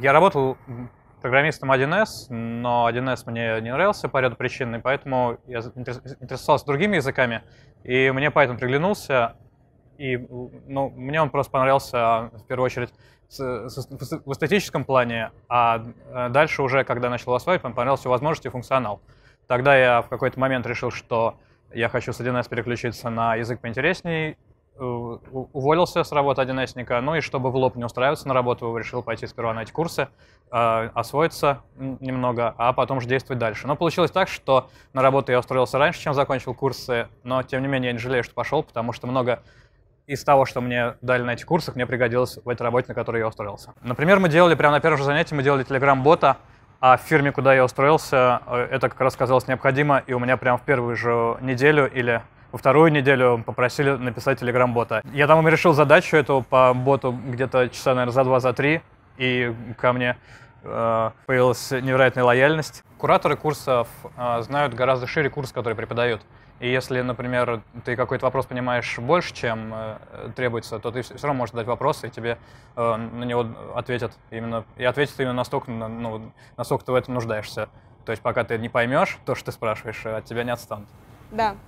Я работал программистом 1С, но 1С мне не нравился по ряду причин, и поэтому я интересовался другими языками, и мне Python приглянулся, и ну, мне он просто понравился а, в первую очередь в эстетическом плане, а, а дальше уже, когда начал осваивать, мне понравился возможности и функционал. Тогда я в какой-то момент решил, что я хочу с 1С переключиться на язык поинтереснее. Э, уволился с работы 1 ну и чтобы в лоб не устраиваться на работу, решил пойти сперва на эти курсы, э, освоиться немного, а потом уже действовать дальше. Но получилось так, что на работу я устроился раньше, чем закончил курсы, но тем не менее я не жалею, что пошел, потому что много из того, что мне дали на этих курсах, мне пригодилось в этой работе, на которой я устроился. Например, мы делали, прямо на первом же занятии, мы делали телеграм-бота, а в фирме, куда я устроился, э, это как раз казалось необходимо, и у меня прямо в первую же неделю или во вторую неделю попросили написать телеграм-бота. Я там решил задачу эту по боту где-то часа, наверное, за два, за три, и ко мне э, появилась невероятная лояльность. Кураторы курсов э, знают гораздо шире курс, который преподают. И если, например, ты какой-то вопрос понимаешь больше, чем э, требуется, то ты все равно можешь задать вопрос, и тебе э, на него ответят именно, и ответят именно настолько, ну, насколько ты в этом нуждаешься. То есть пока ты не поймешь то, что ты спрашиваешь, э, от тебя не отстанут. Да.